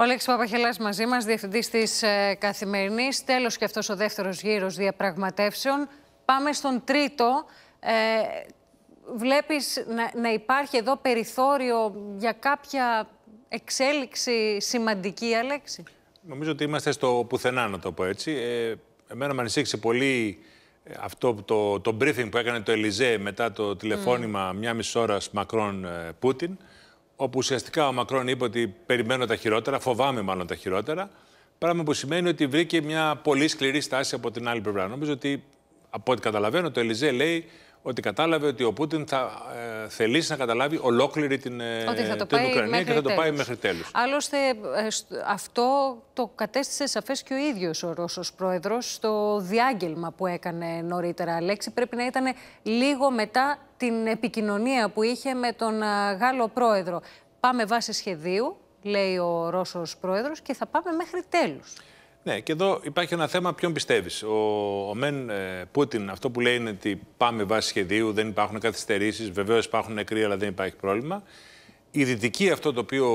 Ο Λέξη Παπαχελάς μαζί μας, διευθυντής της ε, Καθημερινής. Τέλος και αυτός ο δεύτερος γύρος διαπραγματεύσεων. Πάμε στον τρίτο. Ε, βλέπεις να, να υπάρχει εδώ περιθώριο για κάποια εξέλιξη σημαντική, Αλέξη. Νομίζω ότι είμαστε στο πουθενά, να το πω έτσι. Ε, εμένα με ανησύχησε πολύ ε, αυτό το, το briefing που έκανε το Ελιζέ μετά το τηλεφώνημα mm. μια μισή ώρα Μακρόν-Πούτιν. Ε, όπου ουσιαστικά ο Μακρόν είπε ότι περιμένω τα χειρότερα, φοβάμαι μάλλον τα χειρότερα. Πράγμα που σημαίνει ότι βρήκε μια πολύ σκληρή στάση από την άλλη πλευρά. Νομίζω ότι από ό,τι καταλαβαίνω, το Ελιζέ λέει ότι κατάλαβε ότι ο Πούτιν θα ε, θελήσει να καταλάβει ολόκληρη την, ε, την Ουκρανία και θα το πάει μέχρι τέλους. Άλλωστε ε, αυτό το κατέστησε σαφές και ο ίδιος ο Ρώσος πρόεδρος στο διάγγελμα που έκανε νωρίτερα. Αλέξη πρέπει να ήταν λίγο μετά την επικοινωνία που είχε με τον ε, Γάλλο πρόεδρο. Πάμε βάση σχεδίου, λέει ο Ρώσος πρόεδρος, και θα πάμε μέχρι τέλους. Ναι, και εδώ υπάρχει ένα θέμα ποιον πιστεύεις. Ο, ο Μεν ε, Πούτιν αυτό που λέει είναι ότι πάμε βάσει σχεδίου, δεν υπάρχουν καθυστερήσεις. Βεβαίως υπάρχουν νεκροί, αλλά δεν υπάρχει πρόβλημα. Οι δυτικοί αυτό το οποίο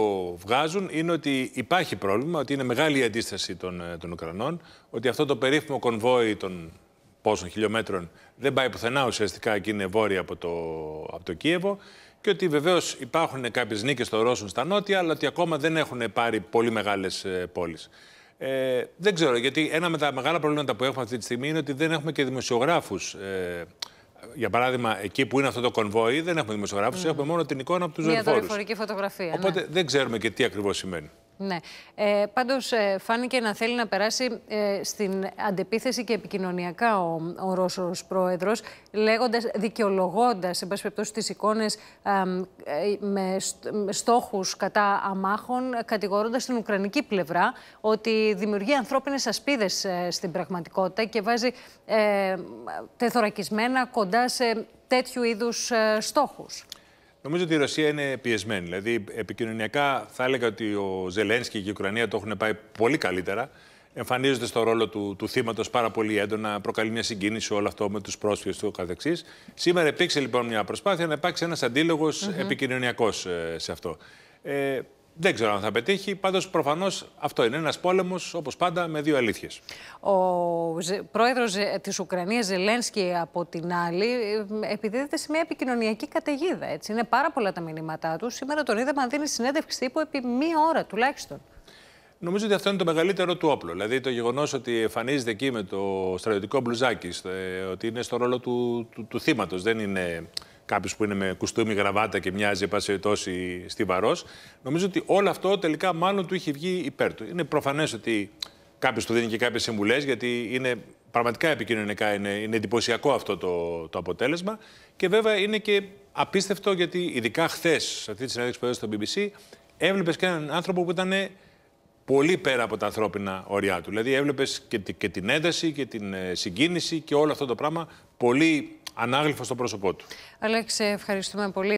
βγάζουν είναι ότι υπάρχει πρόβλημα, ότι είναι μεγάλη η αντίσταση των, ε, των Ουκρανών, ότι αυτό το περίφημο κονβόι των πόσων χιλιόμετρων δεν πάει πουθενά ουσιαστικά και είναι βόρεια από το, από το Κίεβο και ότι βεβαίως υπάρχουν κάποιες νίκες των Ρώσων στα νότια, αλλά ότι ακόμα δεν έχουν πάρει πολύ μεγάλες πόλεις. Ε, δεν ξέρω, γιατί ένα με τα μεγάλα προβλήματα που έχουμε αυτή τη στιγμή είναι ότι δεν έχουμε και δημοσιογράφους. Ε, για παράδειγμα, εκεί που είναι αυτό το κονβόι, δεν έχουμε δημοσιογράφους, ναι. έχουμε μόνο την εικόνα από τους δορυφόρου. Μια δορυφορική φωτογραφία. Οπότε ναι. δεν ξέρουμε και τι ακριβώς σημαίνει. Ναι. Ε, Πάντως, ε, φάνηκε να θέλει να περάσει ε, στην αντεπίθεση και επικοινωνιακά ο, ο Ρώσος πρόεδρος, λέγοντας, δικαιολογώντας, εν πάση περιπτώσει, τις εικόνες ε, με, με στόχους κατά αμάχων, κατηγορώντας την Ουκρανική πλευρά ότι δημιουργεί ανθρώπινες ασπίδες στην πραγματικότητα και βάζει τεθωρακισμένα κοντά σε τέτοιου είδους στόχους. Νομίζω ότι η Ρωσία είναι πιεσμένη. Δηλαδή, επικοινωνιακά θα έλεγα ότι ο Ζελένσκι και η Ουκρανία το έχουν πάει πολύ καλύτερα. Εμφανίζονται στο ρόλο του, του θύματος πάρα πολύ έντονα, προκαλεί μια συγκίνηση όλο αυτό με τους πρόσφυγες του καθεξής. Σήμερα υπήρξε λοιπόν μια προσπάθεια να υπάρξει ένας αντίλογος mm επικοινωνιακός ε, σε αυτό. Ε, δεν ξέρω αν θα πετύχει. Πάντως, προφανώς αυτό είναι ένας πόλεμος, όπως πάντα, με δύο αλήθειες. Ο πρόεδρο της Ουκρανίας, Ζελένσκι, από την άλλη, ε, επιδίδεται σε μια επικοινωνιακή καταιγίδα. Έτσι. Είναι πάρα πολλά τα μηνύματά του. Σήμερα τον είδαμε να δίνει συνέντευξη τύπου επί μία ώρα τουλάχιστον. Νομίζω ότι αυτό είναι το μεγαλύτερο του όπλο. Δηλαδή το γεγονός ότι εμφανίζεται εκεί με το στρατιωτικό μπλουζάκι, ε, ότι είναι στο ρόλο του, του, του θύματος, δεν είναι κάποιος που είναι με κουστούμι, γραβάτα και μοιάζει τόση στιβαρός. Νομίζω ότι όλο αυτό τελικά μάλλον του είχε βγει υπέρ του. Είναι προφανές ότι κάποιος του δίνει και κάποιες συμβουλές, γιατί είναι πραγματικά επικοινωνικά είναι, είναι εντυπωσιακό αυτό το, το αποτέλεσμα. Και βέβαια είναι και απίστευτο γιατί ειδικά χθες, σε αυτή τη συνέντευξη που έδωσε στο BBC, έβλεπες και έναν άνθρωπο που ήταν πολύ πέρα από τα ανθρώπινα ωριά του. Δηλαδή έβλεπες και, και την ένταση και την ε, συγκίνηση και όλο αυτό το πράγμα πολύ ανάγλυφα στο πρόσωπό του. Αλέξη, ευχαριστούμε πολύ.